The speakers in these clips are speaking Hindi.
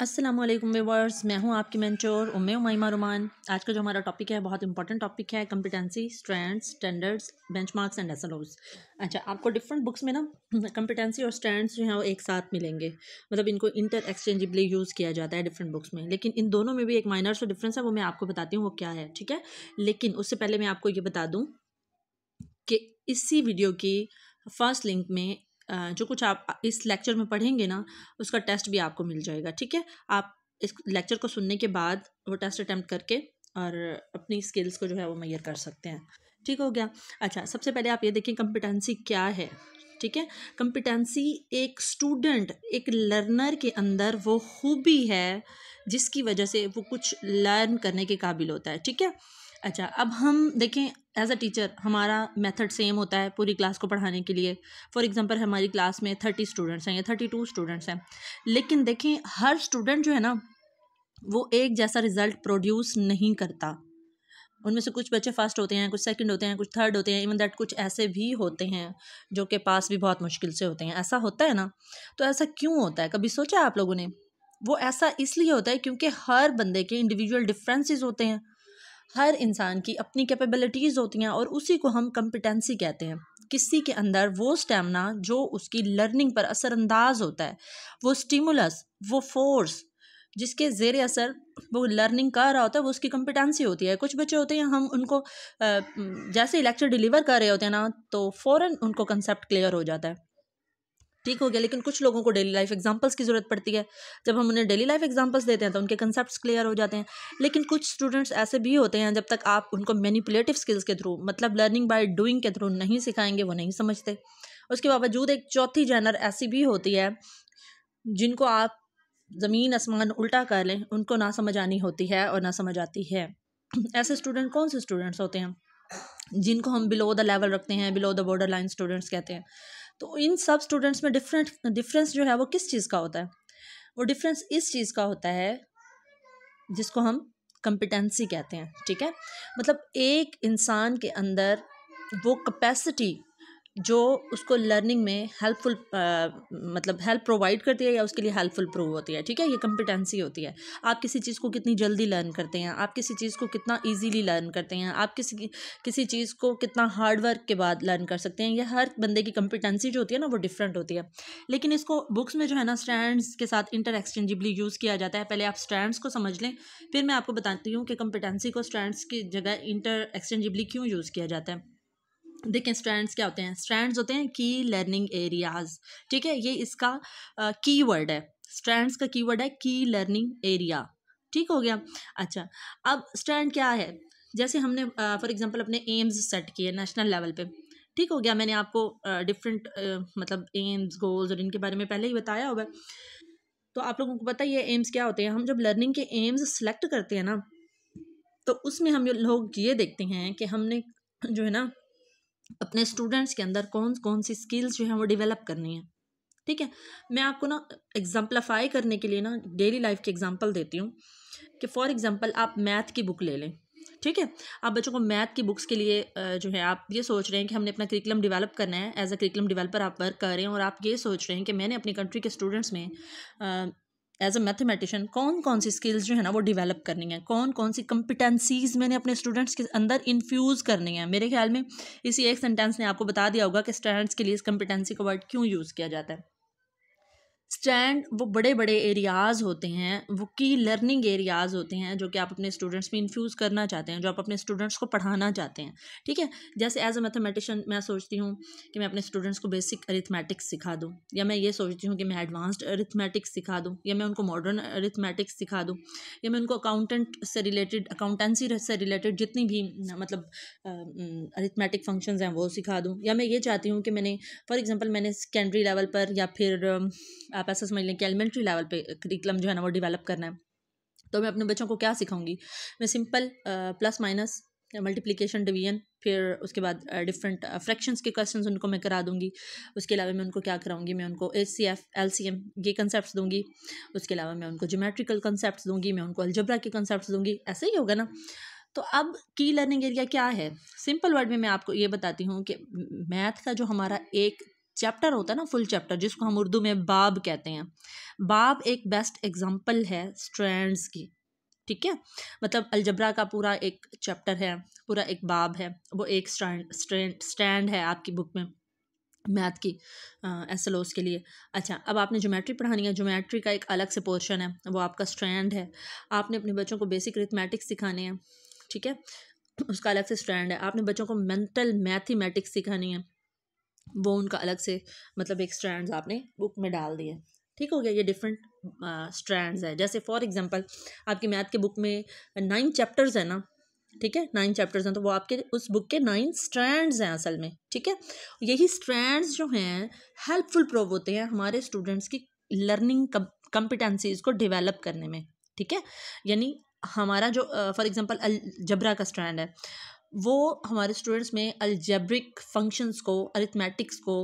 असलम व्यवर्स मैं हूं आपकी मैंचोर उम्मे उमाइमा रुमान आज का जो हमारा टॉपिक है बहुत इंपॉर्टेंट टॉपिक है competency strands standards benchmarks and SLOs अच्छा आपको डिफरेंट बुक्स में ना कंपिटेंसी और स्टैंड्स जो हैं वो एक साथ मिलेंगे मतलब इनको इंटर एक्सचेंजिबली यूज़ किया जाता है डिफरेंट बुक्स में लेकिन इन दोनों में भी एक माइनर सा डिफरेंस है वो मैं आपको बताती हूँ वो क्या है ठीक है लेकिन उससे पहले मैं आपको ये बता दूँ कि इसी वीडियो की फर्स्ट लिंक में जो कुछ आप इस लेक्चर में पढ़ेंगे ना उसका टेस्ट भी आपको मिल जाएगा ठीक है आप इस लेक्चर को सुनने के बाद वो टेस्ट अटैम्प्ट करके और अपनी स्किल्स को जो है वो मैयर कर सकते हैं ठीक हो गया अच्छा सबसे पहले आप ये देखें कंपिटेंसी क्या है ठीक है कंपिटेंसी एक स्टूडेंट एक लर्नर के अंदर वो खूबी है जिसकी वजह से वो कुछ लर्न करने के काबिल होता है ठीक है अच्छा अब हम देखें एज़ अ टीचर हमारा मेथड सेम होता है पूरी क्लास को पढ़ाने के लिए फॉर एग्ज़ाम्पल हमारी क्लास में थर्टी स्टूडेंट्स हैं या थर्टी टू स्टूडेंट्स हैं लेकिन देखें हर स्टूडेंट जो है ना वो एक जैसा रिज़ल्ट प्रोड्यूस नहीं करता उनमें से कुछ बच्चे फर्स्ट होते हैं कुछ सेकंड होते हैं कुछ थर्ड होते हैं इवन दैट कुछ ऐसे भी होते हैं जो कि पास भी बहुत मुश्किल से होते हैं ऐसा होता है ना तो ऐसा क्यों होता है कभी सोचा आप लोगों ने वो ऐसा इसलिए होता है क्योंकि हर बंदे के इंडिविजुअल डिफरेंसेस होते हैं हर इंसान की अपनी कैपेबिलिटीज़ होती हैं और उसी को हम कम्पिटेंसी कहते हैं किसी के अंदर वो स्टेमिना जो उसकी लर्निंग पर असरअंदाज होता है वो स्टिमुलस वो फोर्स जिसके ज़ेर असर वो लर्निंग कर रहा होता है वो उसकी कम्पिटेंसी होती है कुछ बच्चे होते हैं हम उनको जैसे ही लेक्चर डिलीवर कर रहे होते हैं ना तो फ़ौर उनको कंसेप्ट क्लियर हो जाता है ठीक हो गया लेकिन कुछ लोगों को डेली लाइफ एग्जाम्पल्स की ज़रूरत पड़ती है जब हम उन्हें डेली लाइफ एग्जाम्पल्स देते हैं तो उनके कंसेप्ट क्लियर हो जाते हैं लेकिन कुछ स्टूडेंट्स ऐसे भी होते हैं जब तक आप उनको मैनिपुलेटिव स्किल्स के थ्रू मतलब लर्निंग बाय डूइंग के थ्रू नहीं सिखाएंगे वो नहीं समझते उसके बावजूद एक चौथी जैनर ऐसी भी होती है जिनको आप ज़मीन आसमान उल्टा कर लें उनको ना समझ आनी होती है और ना समझ आती है ऐसे स्टूडेंट कौन से स्टूडेंट्स होते हैं जिनको हम बिलो द लेवल रखते हैं below the border line students कहते हैं तो इन सब स्टूडेंट्स में डिफरेंट डिफरेंस जो है वो किस चीज़ का होता है वो डिफरेंस इस चीज़ का होता है जिसको हम कंपिटेंसी कहते हैं ठीक है मतलब एक इंसान के अंदर वो कैपेसिटी जो उसको लर्निंग में हेल्पफुल मतलब हेल्प प्रोवाइड करती है या उसके लिए हेल्पफुल प्रूव होती है ठीक है ये कंपिटेंसी होती है आप किसी चीज़ को कितनी जल्दी लर्न करते हैं आप किसी चीज़ को कितना इजीली लर्न करते हैं आप किसी किसी चीज़ को कितना हार्ड वर्क के बाद लर्न कर सकते हैं यह हर बंदे की कंपिटेंसी जो होती है ना वो डिफरेंट होती है लेकिन इसको बुक्स में जो है ना स्टैंड्स के साथ इंटर एक्सचेंजिबली यूज़ किया जाता है पहले आप स्टैंड्स को समझ लें फिर मैं आपको बताती हूँ कि कंपिटेंसी को स्टैंड्स की जगह इंटर एक्सचेंजिबली क्यों यूज़ किया जाता है देखें स्ट्रैंड्स क्या होते हैं स्ट्रैंड्स होते हैं की लर्निंग एरियाज ठीक है ये इसका की वर्ड है स्ट्रैंड्स का की वर्ड है की लर्निंग एरिया ठीक हो गया अच्छा अब स्टैंड क्या है जैसे हमने फॉर एग्जांपल अपने एम्स सेट किए नेशनल लेवल पे ठीक हो गया मैंने आपको डिफरेंट मतलब एम्स गोल्स और इनके बारे में पहले ही बताया होगा तो आप लोगों को पता है ये एम्स क्या होते हैं हम जब लर्निंग के एम्स सेलेक्ट करते हैं ना तो उसमें हम लोग ये देखते हैं कि हमने जो है ना अपने स्टूडेंट्स के अंदर कौन कौन सी स्किल्स जो हैं वो डेवलप करनी है ठीक है मैं आपको ना एग्जाम्पलाफाई करने के लिए ना डेली लाइफ की एग्जाम्पल देती हूँ कि फॉर एग्ज़ाम्पल आप मैथ की बुक ले लें ठीक है आप बच्चों को मैथ की बुक्स के लिए जो है आप ये सोच रहे हैं कि हमने अपना करिकुलम डेवलप करना है एज अ करिकुलम डेवलपर आप वर्क कर रहे हैं और आप ये सोच रहे हैं कि मैंने अपनी कंट्री के स्टूडेंट्स में एज अ मैथमेटिशियन कौन कौन सी स्किल्स जो है ना वो डेवलप करनी है कौन कौन सी कंपिटेंसीज़ मैंने अपने स्टूडेंट्स के अंदर इन्फ्यूज़ करनी है मेरे ख्याल में इसी एक सेंटेंस ने आपको बता दिया होगा कि स्टूडेंट्स के लिए इस कम्पिटेंसी का वर्ड क्यों यूज़ किया जाता है स्टैंड वो बड़े बड़े एरियाज़ होते हैं वो की लर्निंग एरियाज़ होते हैं जो कि आप अपने स्टूडेंट्स में इन्फ्यूज़ करना चाहते हैं जो आप अपने स्टूडेंट्स को पढ़ाना चाहते हैं ठीक है जैसे एज अ मैथमेटिशन मैं सोचती हूँ कि मैं अपने स्टूडेंट्स को बेसिक अरिथमेटिक्स सिखा दूँ या मैं ये सोचती हूँ कि मैं एडवांस्ड अरिथमेटिक्स सिखा दूँ या मैं उनको मॉडर्न अरिथमेटिक्स सिखा दूँ या मैं उनको अकाउंटेंट से रिलेटेड अकाउंटेंसी से रिलेटेड जितनी भी मतलब अरिथमेटिक फंक्शंस हैं वो सिखा दूँ या मैं ये चाहती हूँ कि मैंने फॉर एग्ज़ाम्पल मैंने सेकेंडरी लेवल पर या फिर आप ऐसा समझ लें कि एलिमेंट्री लेवल पे करिकुलम जो है ना वो डेवलप करना है तो मैं अपने बच्चों को क्या सिखाऊंगी मैं simple plus minus multiplication division फिर उसके बाद डिफरेंट फ्रैक्शंस के क्वेश्चन उनको मैं करा दूंगी उसके अलावा मैं उनको क्या कराऊंगी मैं उनको H C F L C M ये कंसेप्ट दूंगी उसके अलावा मैं उनको जोमेट्रिकल कंसेप्ट दूंगी मैं उनको अल्जब्रा के कंसेप्ट दूंगी ऐसा ही होगा ना तो अब की लर्निंग एरिया क्या है सिंपल वर्ड में मैं आपको ये बताती हूँ कि मैथ का जो हमारा एक चैप्टर होता है ना फुल चैप्टर जिसको हम उर्दू में बाब कहते हैं बाब एक बेस्ट एग्जाम्पल है स्ट्रैंड्स की ठीक है मतलब अलजबरा का पूरा एक चैप्टर है पूरा एक बाब है वो एक स्टैंड स्टैंड स्टैंड है आपकी बुक में मैथ की एस एल ओस के लिए अच्छा अब आपने ज्योमेट्री पढ़ानी है ज्योमेट्री का एक अलग से पोर्शन है वो आपका स्ट्रैंड है आपने अपने बच्चों को बेसिक रिथमेटिक्स सिखाने हैं ठीक है उसका अलग से स्टैंड है आपने बच्चों को मेंटल मैथमेटिक्स सिखानी है वो उनका अलग से मतलब एक स्ट्रैंड आपने बुक में डाल दिए ठीक हो गया ये डिफरेंट स्ट्रैंड्स है जैसे फॉर एग्जांपल आपकी मैथ के बुक में नाइन चैप्टर्स हैं ना ठीक है नाइन चैप्टर्स हैं तो वो आपके उस बुक के नाइन स्ट्रैंड्स हैं असल में ठीक है यही स्ट्रैंड्स जो हैं हेल्पफुल प्रूव होते हैं हमारे स्टूडेंट्स की लर्निंग कम्पिटेंसीज को डेवलप करने में ठीक है यानी हमारा जो फॉर एग्जांपल जबरा का स्ट्रैंड है वो हमारे स्टूडेंट्स में अलजेब्रिक फंक्शंस को अरिथमेटिक्स को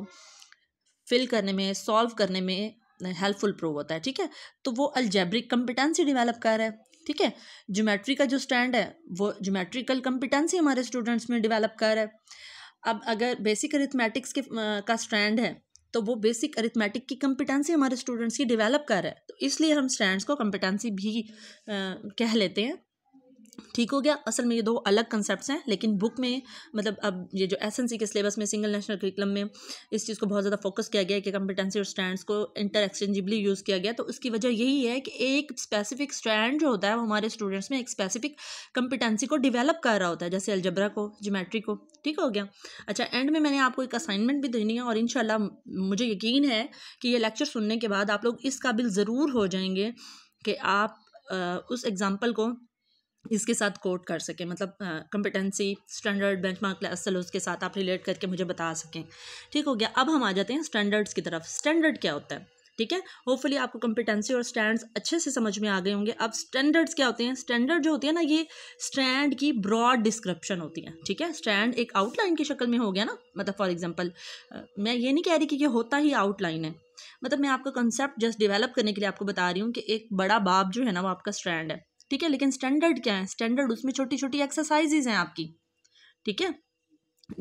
फिल करने में सॉल्व करने में हेल्पफुल प्रूव होता है ठीक है तो वो अलजेब्रिक कम्पिटेंसी डेवलप कर रहा है ठीक है ज्योमेट्री का जो स्टैंड है वो ज्योमेट्रिकल कम्पिटेंसी हमारे स्टूडेंट्स में डेवलप कर रहा है अब अगर बेसिक अरिथमेटिक्स के आ, का स्टैंड है तो वो बेसिक अरिथमेटिक की कंपिटेंसी हमारे स्टूडेंट्स की डेवलप कर रहा है तो इसलिए हम स्टैंड को कम्पिटेंसी भी आ, कह लेते हैं ठीक हो गया असल में ये दो अलग कंसेप्ट हैं लेकिन बुक में मतलब अब ये जो एस के सिलेबस में सिंगल नेशनल करिकुलम में इस चीज़ को बहुत ज़्यादा फोकस किया गया है कि कम्पिटेंसी और स्टैंड्स को इंटर एक्सचेंजिबली यूज़ किया गया तो उसकी वजह यही है कि एक स्पेसिफिक स्टैंड जो होता है वो हमारे स्टूडेंट्स में एक स्पेसिफिक कम्पिटेंसी को डिवेलप कर रहा होता है जैसे अलजबरा को जोमेट्री को ठीक हो गया अच्छा एंड में मैंने आपको एक असाइनमेंट भी देनी है और इन मुझे यकीन है कि ये लेक्चर सुनने के बाद आप लोग इस काबिल ज़रूर हो जाएंगे कि आप उस एग्ज़ाम्पल को इसके साथ कोट कर सकें मतलब कंपिटेंसी स्टैंडर्ड बेंचमार्क क्लास उसके साथ आप रिलेट करके मुझे बता सकें ठीक हो गया अब हम आ जाते हैं स्टैंडर्ड्स की तरफ स्टैंडर्ड क्या होता है ठीक है होपफुली आपको कंपिटेंसी और स्टैंड अच्छे से समझ में आ गए होंगे अब स्टैंडर्ड्स क्या होते हैं स्टैंडर्ड जो होती है ना ये स्टैंड की ब्रॉड डिस्क्रिप्शन होती है ठीक है स्टैंड एक आउटलाइन की शक्ल में हो गया ना मतलब फॉर एग्जांपल मैं ये नहीं कह रही कि ये होता ही आउटलाइन है मतलब मैं आपका कंसेप्ट जस्ट डेवलप करने के लिए आपको बता रही हूँ कि एक बड़ा बाप जो है ना वो आपका स्टैंड है ठीक है लेकिन स्टैंडर्ड क्या है स्टैंडर्ड उसमें छोटी छोटी एक्सरसाइजेज हैं आपकी ठीक है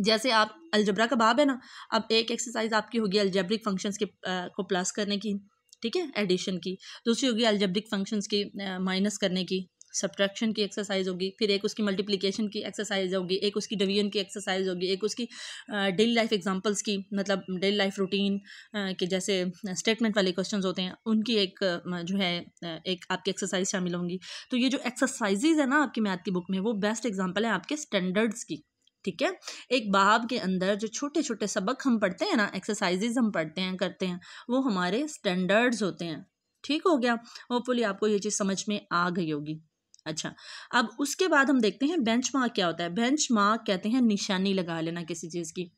जैसे आप अलजबरा का बाब है ना अब एक एक्सरसाइज आपकी होगी अलजेब्रिक फंक्शंस के आ, को प्लस करने की ठीक है एडिशन की दूसरी होगी अलजेब्रिक फंक्शंस की माइनस करने की सब्ट्रैक्शन की एक्सरसाइज होगी फिर एक उसकी मल्टीप्लिकेशन की एक्सरसाइज होगी एक उसकी डिवीजन की एक्सरसाइज होगी एक उसकी डेली लाइफ एग्जांपल्स की मतलब डेली लाइफ रूटीन के जैसे स्टेटमेंट वाले क्वेश्चंस होते हैं उनकी एक जो है एक आपकी एक्सरसाइज शामिल होंगी तो ये जो एक्सरसाइजेज है ना आपकी मैथ की बुक में वो बेस्ट एग्जाम्पल है आपके स्टैंडर्ड्स की ठीक है एक बाब के अंदर जो छोटे छोटे सबक हम पढ़ते हैं ना एक्सरसाइजेज हम पढ़ते हैं करते हैं वो हमारे स्टैंडर्ड्स होते हैं ठीक हो गया होपफुली आपको ये चीज़ समझ में आ गई होगी अच्छा अब उसके बाद हम देखते हैं बेंच मार्क क्या होता है बेंच मार्क कहते हैं निशानी लगा लेना किसी चीज़ की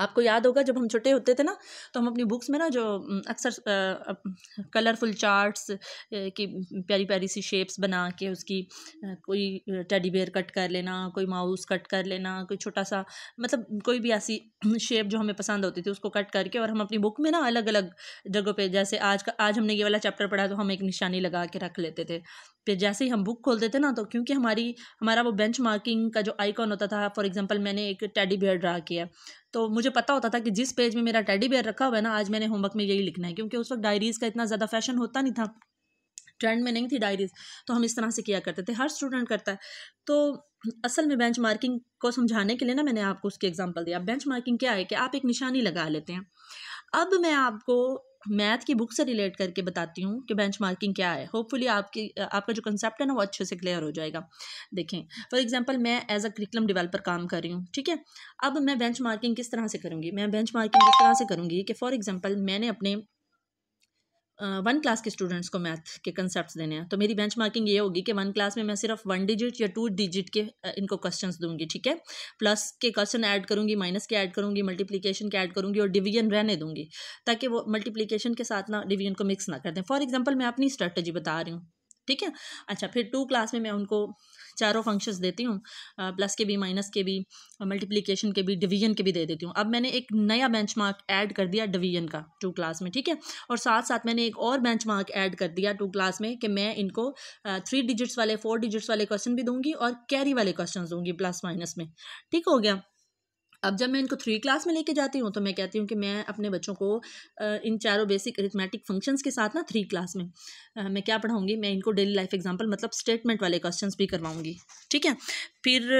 आपको याद होगा जब हम छोटे होते थे ना तो हम अपनी बुक्स में ना जो अक्सर कलरफुल चार्ट्स की प्यारी प्यारी सी शेप्स बना के उसकी कोई टेडी बेयर कट कर लेना कोई माउस कट कर लेना कोई छोटा सा मतलब कोई भी ऐसी शेप जो हमें पसंद होती थी उसको कट करके और हम अपनी बुक में ना अलग अलग जगहों पे जैसे आज का आज हमने ये वाला चैप्टर पढ़ा तो हम एक निशानी लगा के रख लेते थे फिर जैसे ही हम बुक खोलते थे ना तो क्योंकि हमारी हमारा वो बेंच मार्किंग का जो आइकॉन होता था फॉर एग्जाम्पल मैंने एक टेडी बेयर ड्रा किया तो मुझे पता होता था कि जिस पेज में मेरा टेडी बेयर रखा हुआ है ना आज मैंने होमवर्क में यही लिखना है क्योंकि उस वक्त डायरीज़ का इतना ज़्यादा फैशन होता नहीं था ट्रेंड में नहीं थी डायरीज तो हम इस तरह से किया करते थे हर स्टूडेंट करता है तो असल में बेंच मार्किंग को समझाने के लिए ना मैंने आपको उसकी एग्जाम्पल दिया बेंच मार्किंग क्या है कि आप एक निशानी लगा लेते हैं अब मैं आपको मैथ की बुक से रिलेट करके बताती हूँ कि बेंच मार्किंग क्या है होपफुली आपकी आपका जो कंसेप्ट है ना वो अच्छे से क्लियर हो जाएगा देखें फॉर एग्जाम्पल मैं एज अ करिकुलम डिवेलपर काम कर रही हूँ ठीक है अब मैं बेंच मार्किंग किस तरह से करूँगी मैं बेंच मार्किंग किस तरह से करूँगी कि फॉर एग्जाम्पल मैंने अपने वन क्लास के स्टूडेंट्स को मैथ के कंसेप्ट देने हैं तो मेरी बेंच मार्किंग ये होगी कि वन क्लास में मैं सिर्फ वन डिजिट या टू डिजिट के इनको क्वेश्चन दूंगी ठीक है प्लस के क्वेश्चन ऐड करूँगी माइनस के ऐड करूँगी मल्टीप्लीकेशन के ऐड करूँगी और डिवीजन रहने दूँगी ताकि वो मल्टीप्लीकेशन के साथ ना डिवीजन को मिक्स ना कर दें फॉर एग्जाम्पल मैं अपनी स्ट्रेटेजी बता रही हूँ ठीक है अच्छा फिर टू क्लास में मैं उनको चारों फंक्शंस देती हूँ प्लस के भी माइनस के भी मल्टीप्लिकेशन के भी डिवीजन के भी दे देती हूँ अब मैंने एक नया बेंचमार्क ऐड कर दिया डिवीजन का टू क्लास में ठीक है और साथ साथ मैंने एक और बेंचमार्क ऐड कर दिया टू क्लास में कि मैं इनको थ्री डिजिट्स वाले फोर डिजिट्स वाले क्वेश्चन भी दूंगी और कैरी वाले क्वेश्चन दूंगी प्लस माइनस में ठीक हो गया अब जब मैं इनको थ्री क्लास में लेके जाती हूँ तो मैं कहती हूँ कि मैं अपने बच्चों को इन चारों बेसिक अरिथमेटिक फंक्शंस के साथ ना थ्री क्लास में मैं क्या पढ़ाऊँगी मैं इनको डेली लाइफ एग्जांपल मतलब स्टेटमेंट वाले क्वेश्चंस भी करवाऊँगी ठीक है फिर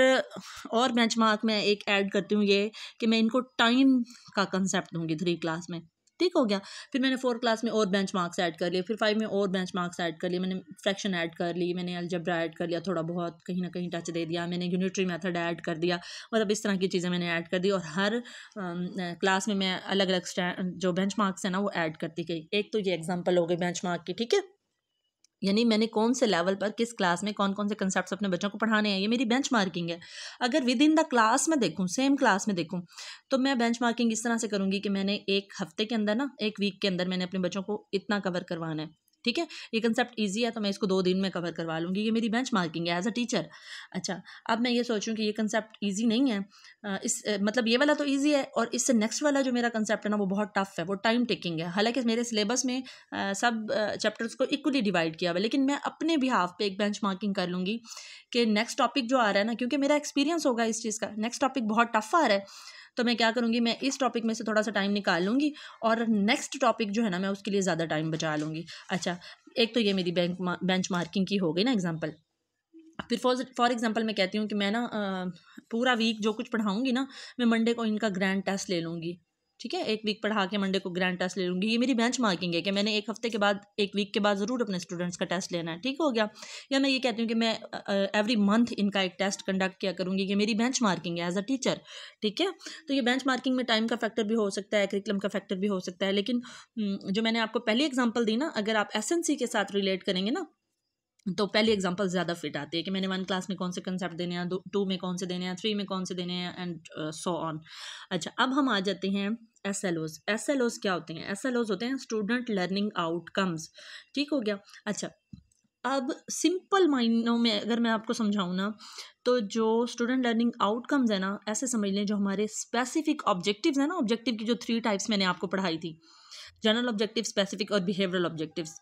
और बेंचमार्क में एक ऐड करती हूँ ये कि मैं इनको टाइम का कंसेप्ट दूँगी थ्री क्लास में ठीक हो गया फिर मैंने फोर क्लास में और बेंच मार्क्स ऐड कर लिए फिर फाइव में और बेंच मार्क्स ऐड कर लिए मैंने फ्रैक्शन ऐड कर ली मैंने अलजब्रा ऐड कर लिया थोड़ा बहुत कहीं ना कहीं टच दे दिया मैंने यूनिट्री मैथड ऐड कर दिया मतलब इस तरह की चीज़ें मैंने ऐड कर दी और हर क्लास में मैं अलग अलग जो बेंच मार्क्स हैं ना वो ऐड करती गई एक तो ये एग्जाम्पल हो गई बेंच मार्क की ठीक है यानी मैंने कौन से लेवल पर किस क्लास में कौन कौन से कंसेप्ट अपने बच्चों को पढ़ाने हैं ये मेरी बेंच मार्किंग है अगर विद इन द क्लास में देखूँ सेम क्लास में देखूँ तो मैं बेंच मार्किंग इस तरह से करूँगी कि मैंने एक हफ्ते के अंदर ना एक वीक के अंदर मैंने अपने बच्चों को इतना कवर करवाना है ठीक है ये कंसेप्ट ईजी है तो मैं इसको दो दिन में कवर करवा लूँगी ये मेरी बेंच मार्किंग है एज अ टीचर अच्छा अब मैं ये सोचूँ कि ये कंसेप्ट ईजी नहीं है इस मतलब ये वाला तो ईजी है और इससे नेक्स्ट वाला जो मेरा कंसेप्ट है ना वो बहुत टफ है वो टाइम टेकिंग है हालांकि मेरे सिलेबस में सब चैप्टर्स को इक्वली डिवाइड किया हुआ लेकिन मैं अपने बिहाफ पे एक बेंच मार्किंग कर लूँगी कि नेक्स्ट टॉपिक जो आ रहा है ना क्योंकि मेरा एक्सपीरियंस होगा इस चीज़ का नेक्स्ट टॉपिक बहुत टफ आ रहा है तो मैं क्या करूँगी मैं इस टॉपिक में से थोड़ा सा टाइम निकाल लूँगी और नेक्स्ट टॉपिक जो है ना मैं उसके लिए ज़्यादा टाइम बचा लूँगी अच्छा एक तो ये मेरी बैंक बेंच मार्किंग की हो गई ना एग्जाम्पल फिर फॉर फॉर एग्जाम्पल मैं कहती हूँ कि मैं ना पूरा वीक जो कुछ पढ़ाऊँगी ना मैं मंडे को इनका ग्रैंड टेस्ट ले लूँगी ठीक है एक वीक पढ़ा के मंडे को ग्रैंड टेस्ट ले लूँगी ये मेरी बेंच मार्किंग है कि मैंने एक हफ्ते के बाद एक वीक के बाद ज़रूर अपने स्टूडेंट्स का टेस्ट लेना है ठीक हो गया या मैं ये कहती हूँ कि मैं एवरी मंथ इनका एक टेस्ट कंडक्ट किया करूँगी कि मेरी बेंच मार्किंग है एज अ टीचर ठीक है तो ये बेंच मार्किंग में टाइम का फैक्टर भी हो सकता है करिकुलम का फैक्टर भी हो सकता है लेकिन हम्म, जो मैंने आपको पहली एग्जाम्पल दी ना अगर आप एस के साथ रिलेट करेंगे ना तो पहली एग्जाम्पल ज़्यादा फिट आती है कि मैंने वन क्लास में कौन से कंसेप्ट देने हैं टू में कौन से देने हैं थ्री में कौन से देने हैं एंड सो ऑन अच्छा अब हम आ जाते हैं S L Os S L Os क्या होते हैं एस एल ओज होते हैं स्टूडेंट लर्निंग आउटकम्स ठीक हो गया अच्छा अब सिंपल माइनों में अगर मैं आपको समझाऊँ ना तो जो स्टूडेंट लर्निंग आउटकम्स है ना ऐसे समझ लें जो हमारे स्पेसिफिक ऑब्जेक्टिव्स हैं ना ऑब्जेक्टिव की जो थ्री टाइप्स मैंने आपको पढ़ाई थी जनरल ऑब्जेक्टिव स्पेसिफिक और बिहेवियरल ऑब्जेक्टिव्स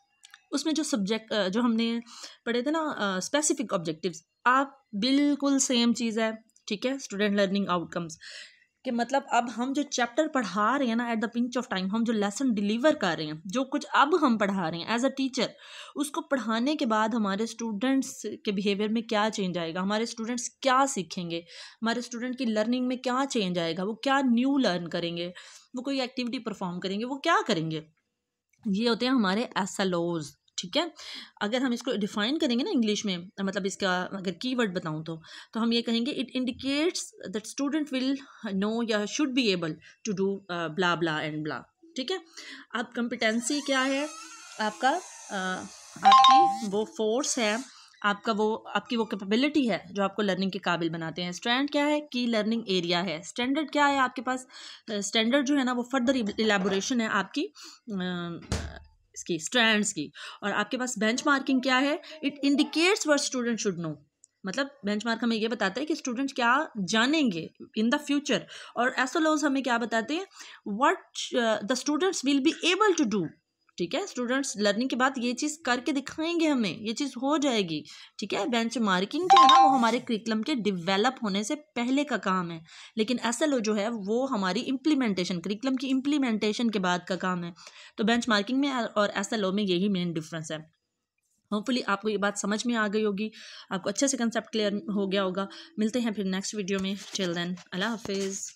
उसमें जो सब्जेक्ट जो हमने पढ़े थे ना स्पेसिफिक ऑब्जेक्टिव्स आप बिल्कुल सेम चीज़ है ठीक है स्टूडेंट लर्निंग आउटकम्स कि मतलब अब हम जो चैप्टर पढ़ा रहे हैं ना at the pinch of time हम जो लेसन डिलीवर कर रहे हैं जो कुछ अब हम पढ़ा रहे हैं एज अ टीचर उसको पढ़ाने के बाद हमारे स्टूडेंट्स के बिहेवियर में क्या चेंज आएगा हमारे स्टूडेंट्स क्या सीखेंगे हमारे स्टूडेंट की लर्निंग में क्या चेंज आएगा वो क्या न्यू लर्न करेंगे वो कोई एक्टिविटी परफॉर्म करेंगे वो क्या करेंगे ये होते हैं हमारे एस एल ओज़ ठीक है अगर हम इसको डिफाइन करेंगे ना इंग्लिश में मतलब इसका अगर कीवर्ड बताऊं तो तो हम ये कहेंगे it indicates that student will know या should be able to do blah blah and blah ठीक है अब कंपिटेंसी क्या है आपका uh, आपकी वो फोर्स है आपका वो आपकी वो कैपेबिलिटी है जो आपको लर्निंग के काबिल बनाते हैं स्ट्रैंड क्या है की लर्निंग एरिया है स्टैंडर्ड क्या है आपके पास स्टैंडर्ड uh, जो है ना वो फर्दर इलेबोरेशन है आपकी uh, इसकी स्ट्रैंड्स की और आपके पास बेंच मार्किंग क्या है it indicates what student should know मतलब मार्क हमें ये बताता है कि स्टूडेंट क्या जानेंगे इन द फ्यूचर और एसोलोज हमें क्या बताते हैं what the students will be able to do ठीक है स्टूडेंट्स लर्निंग के बाद ये चीज़ करके दिखाएंगे हमें ये चीज़ हो जाएगी ठीक है बेंच मार्किंग जो है ना वो हमारे करिकुलम के डिवेलप होने से पहले का काम है लेकिन एस जो है वो हमारी इम्प्लीमेंटेशन करिकुलम की इम्प्लीमेंटेशन के बाद का काम है तो बेंच मार्किंग में और एस में यही मेन डिफरेंस है होपफुली आपको ये बात समझ में आ गई होगी आपको अच्छे से कंसेप्ट क्लियर हो गया होगा मिलते हैं फिर नेक्स्ट वीडियो में चिल देन अल्लाह हाफिज़